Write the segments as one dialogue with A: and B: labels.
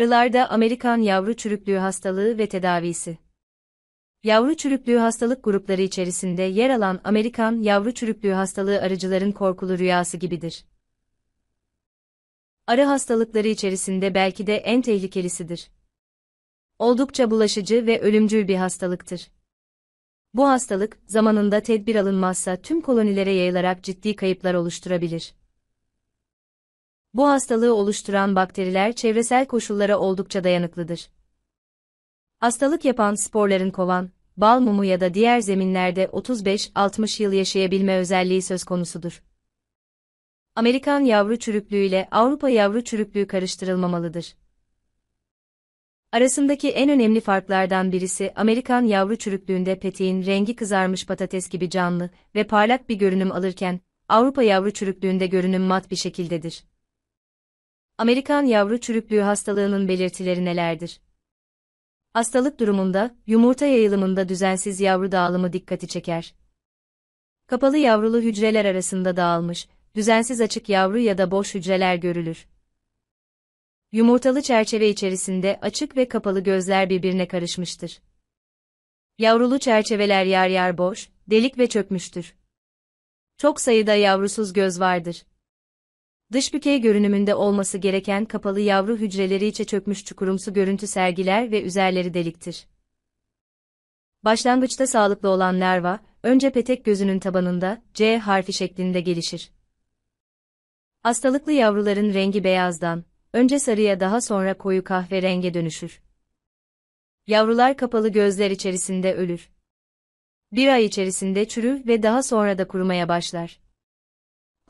A: Arılarda Amerikan yavru çürüklüğü hastalığı ve tedavisi. Yavru çürüklüğü hastalık grupları içerisinde yer alan Amerikan yavru çürüklüğü hastalığı arıcıların korkulu rüyası gibidir. Arı hastalıkları içerisinde belki de en tehlikelisidir. Oldukça bulaşıcı ve ölümcül bir hastalıktır. Bu hastalık, zamanında tedbir alınmazsa tüm kolonilere yayılarak ciddi kayıplar oluşturabilir. Bu hastalığı oluşturan bakteriler çevresel koşullara oldukça dayanıklıdır. Hastalık yapan sporların kovan, bal mumu ya da diğer zeminlerde 35-60 yıl yaşayabilme özelliği söz konusudur. Amerikan yavru çürüklüğü ile Avrupa yavru çürüklüğü karıştırılmamalıdır. Arasındaki en önemli farklardan birisi Amerikan yavru çürüklüğünde peteğin rengi kızarmış patates gibi canlı ve parlak bir görünüm alırken, Avrupa yavru çürüklüğünde görünüm mat bir şekildedir. Amerikan yavru çürüklüğü hastalığının belirtileri nelerdir? Hastalık durumunda, yumurta yayılımında düzensiz yavru dağılımı dikkati çeker. Kapalı yavrulu hücreler arasında dağılmış, düzensiz açık yavru ya da boş hücreler görülür. Yumurtalı çerçeve içerisinde açık ve kapalı gözler birbirine karışmıştır. Yavrulu çerçeveler yer yer boş, delik ve çökmüştür. Çok sayıda yavrusuz göz vardır. Dış bükey görünümünde olması gereken kapalı yavru hücreleri içe çökmüş çukurumsu görüntü sergiler ve üzerleri deliktir. Başlangıçta sağlıklı olan larva, önce petek gözünün tabanında C harfi şeklinde gelişir. Hastalıklı yavruların rengi beyazdan, önce sarıya daha sonra koyu kahverenge dönüşür. Yavrular kapalı gözler içerisinde ölür. Bir ay içerisinde çürür ve daha sonra da kurumaya başlar.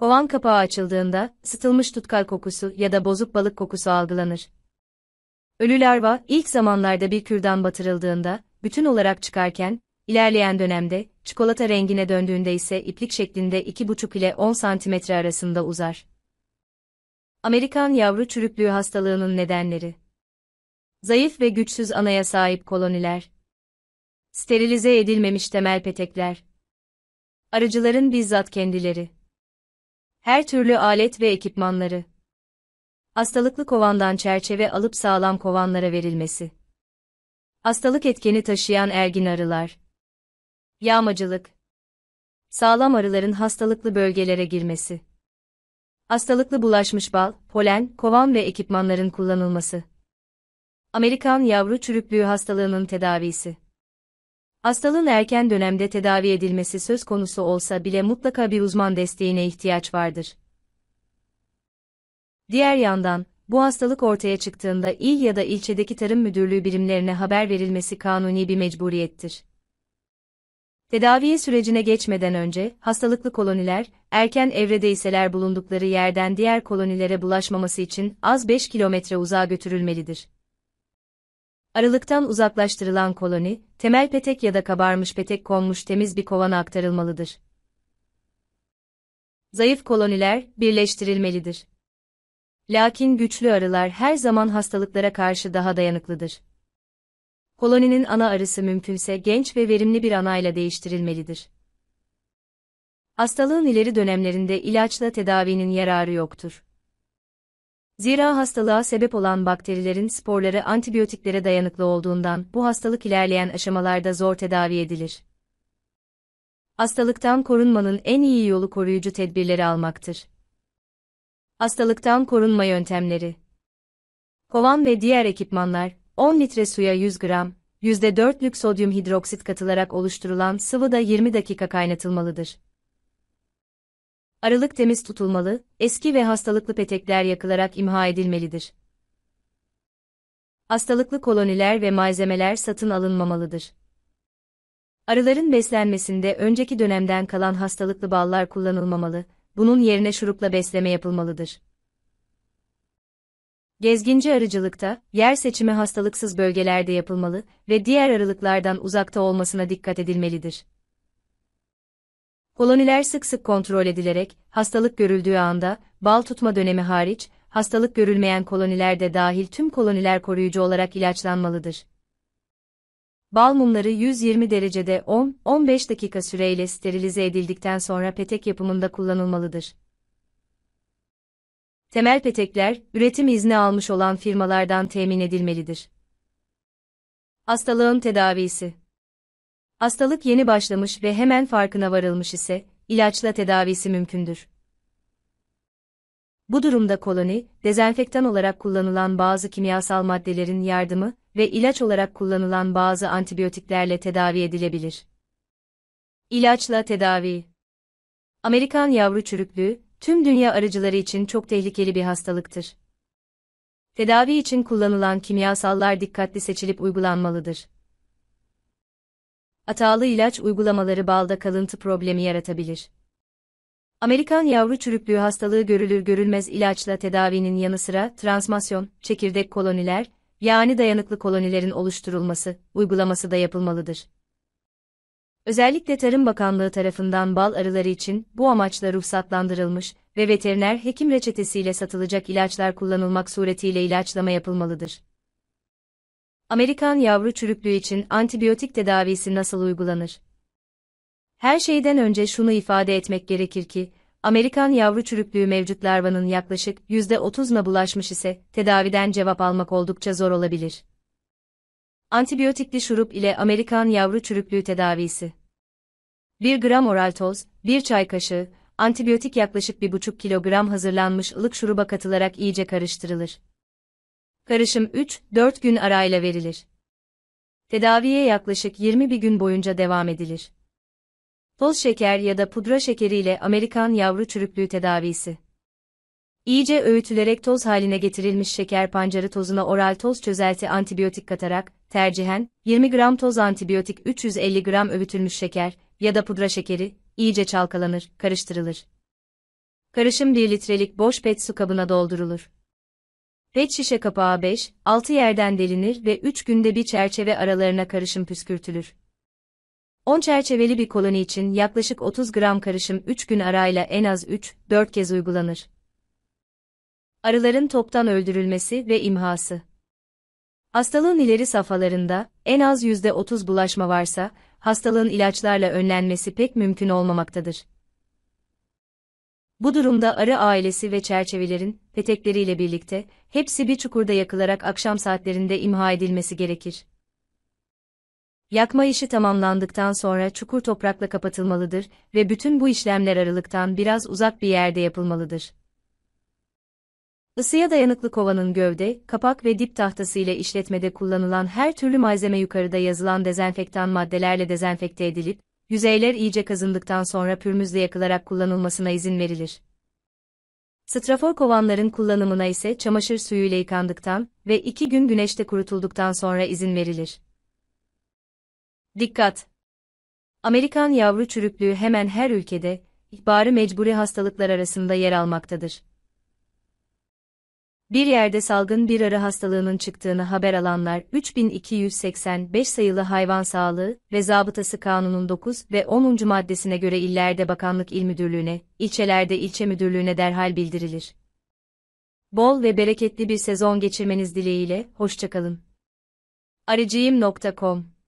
A: Kovan kapağı açıldığında, sıtılmış tutkal kokusu ya da bozuk balık kokusu algılanır. Ölü larva, ilk zamanlarda bir kürdan batırıldığında, bütün olarak çıkarken, ilerleyen dönemde, çikolata rengine döndüğünde ise iplik şeklinde 2,5 ile 10 cm arasında uzar. Amerikan yavru çürüklüğü hastalığının nedenleri Zayıf ve güçsüz anaya sahip koloniler Sterilize edilmemiş temel petekler Arıcıların bizzat kendileri her türlü alet ve ekipmanları. Hastalıklı kovandan çerçeve alıp sağlam kovanlara verilmesi. Hastalık etkeni taşıyan ergin arılar. Yağmacılık. Sağlam arıların hastalıklı bölgelere girmesi. Hastalıklı bulaşmış bal, polen, kovan ve ekipmanların kullanılması. Amerikan yavru çürüklüğü hastalığının tedavisi. Hastalığın erken dönemde tedavi edilmesi söz konusu olsa bile mutlaka bir uzman desteğine ihtiyaç vardır. Diğer yandan, bu hastalık ortaya çıktığında il ya da ilçedeki tarım müdürlüğü birimlerine haber verilmesi kanuni bir mecburiyettir. Tedaviye sürecine geçmeden önce, hastalıklı koloniler, erken evrede iseler bulundukları yerden diğer kolonilere bulaşmaması için az 5 kilometre uzağa götürülmelidir. Aralıktan uzaklaştırılan koloni, temel petek ya da kabarmış petek konmuş temiz bir kovana aktarılmalıdır. Zayıf koloniler birleştirilmelidir. Lakin güçlü arılar her zaman hastalıklara karşı daha dayanıklıdır. Koloninin ana arısı mümkünse genç ve verimli bir anayla değiştirilmelidir. Hastalığın ileri dönemlerinde ilaçla tedavinin yararı yoktur. Zira hastalığa sebep olan bakterilerin sporları antibiyotiklere dayanıklı olduğundan bu hastalık ilerleyen aşamalarda zor tedavi edilir. Hastalıktan korunmanın en iyi yolu koruyucu tedbirleri almaktır. Hastalıktan korunma yöntemleri Kovan ve diğer ekipmanlar, 10 litre suya 100 gram, %4'lük sodyum hidroksit katılarak oluşturulan sıvıda 20 dakika kaynatılmalıdır aralık temiz tutulmalı, eski ve hastalıklı petekler yakılarak imha edilmelidir. Hastalıklı koloniler ve malzemeler satın alınmamalıdır. Arıların beslenmesinde önceki dönemden kalan hastalıklı ballar kullanılmamalı, bunun yerine şurupla besleme yapılmalıdır. Gezginci arıcılıkta, yer seçimi hastalıksız bölgelerde yapılmalı ve diğer arılıklardan uzakta olmasına dikkat edilmelidir. Koloniler sık sık kontrol edilerek, hastalık görüldüğü anda, bal tutma dönemi hariç, hastalık görülmeyen koloniler de dahil tüm koloniler koruyucu olarak ilaçlanmalıdır. Bal mumları 120 derecede 10-15 dakika süreyle sterilize edildikten sonra petek yapımında kullanılmalıdır. Temel petekler, üretim izni almış olan firmalardan temin edilmelidir. Hastalığın tedavisi Hastalık yeni başlamış ve hemen farkına varılmış ise, ilaçla tedavisi mümkündür. Bu durumda koloni, dezenfektan olarak kullanılan bazı kimyasal maddelerin yardımı ve ilaç olarak kullanılan bazı antibiyotiklerle tedavi edilebilir. İlaçla tedavi Amerikan yavru çürüklüğü, tüm dünya arıcıları için çok tehlikeli bir hastalıktır. Tedavi için kullanılan kimyasallar dikkatli seçilip uygulanmalıdır hatalı ilaç uygulamaları balda kalıntı problemi yaratabilir. Amerikan yavru çürüklüğü hastalığı görülür görülmez ilaçla tedavinin yanı sıra transmasyon, çekirdek koloniler, yani dayanıklı kolonilerin oluşturulması, uygulaması da yapılmalıdır. Özellikle Tarım Bakanlığı tarafından bal arıları için bu amaçla ruhsatlandırılmış ve veteriner hekim reçetesiyle satılacak ilaçlar kullanılmak suretiyle ilaçlama yapılmalıdır. Amerikan yavru çürüklüğü için antibiyotik tedavisi nasıl uygulanır? Her şeyden önce şunu ifade etmek gerekir ki, Amerikan yavru çürüklüğü mevcut larvanın yaklaşık %30'una bulaşmış ise, tedaviden cevap almak oldukça zor olabilir. Antibiyotikli şurup ile Amerikan yavru çürüklüğü tedavisi 1 gram oral toz, 1 çay kaşığı, antibiyotik yaklaşık 1,5 kilogram hazırlanmış ılık şuruba katılarak iyice karıştırılır. Karışım 3-4 gün arayla verilir. Tedaviye yaklaşık 21 gün boyunca devam edilir. Toz şeker ya da pudra şekeri ile Amerikan yavru çürüklüğü tedavisi. İyice öğütülerek toz haline getirilmiş şeker pancarı tozuna oral toz çözelti antibiyotik katarak, tercihen, 20 gram toz antibiyotik 350 gram öğütülmüş şeker ya da pudra şekeri, iyice çalkalanır, karıştırılır. Karışım 1 litrelik boş pet su kabına doldurulur. Pet şişe kapağı 5, 6 yerden delinir ve 3 günde bir çerçeve aralarına karışım püskürtülür. 10 çerçeveli bir koloni için yaklaşık 30 gram karışım 3 gün arayla en az 3-4 kez uygulanır. Arıların toptan öldürülmesi ve imhası Hastalığın ileri safhalarında en az %30 bulaşma varsa, hastalığın ilaçlarla önlenmesi pek mümkün olmamaktadır. Bu durumda arı ailesi ve çerçevelerin, petekleriyle birlikte, hepsi bir çukurda yakılarak akşam saatlerinde imha edilmesi gerekir. Yakma işi tamamlandıktan sonra çukur toprakla kapatılmalıdır ve bütün bu işlemler aralıktan biraz uzak bir yerde yapılmalıdır. Isıya dayanıklı kovanın gövde, kapak ve dip tahtası ile işletmede kullanılan her türlü malzeme yukarıda yazılan dezenfektan maddelerle dezenfekte edilip, yüzeyler iyice kazındıktan sonra pürmüzle yakılarak kullanılmasına izin verilir. Strafor kovanların kullanımına ise çamaşır suyuyla yıkandıktan ve iki gün güneşte kurutulduktan sonra izin verilir. Dikkat! Amerikan yavru çürüklüğü hemen her ülkede, ihbarı mecburi hastalıklar arasında yer almaktadır. Bir yerde salgın bir arı hastalığının çıktığını haber alanlar 3285 sayılı Hayvan Sağlığı ve Zabıtası Kanunun 9 ve 10. maddesine göre illerde bakanlık il müdürlüğüne, ilçelerde ilçe müdürlüğüne derhal bildirilir. Bol ve bereketli bir sezon geçirmeniz dileğiyle, hoşçakalın. ariciyim.com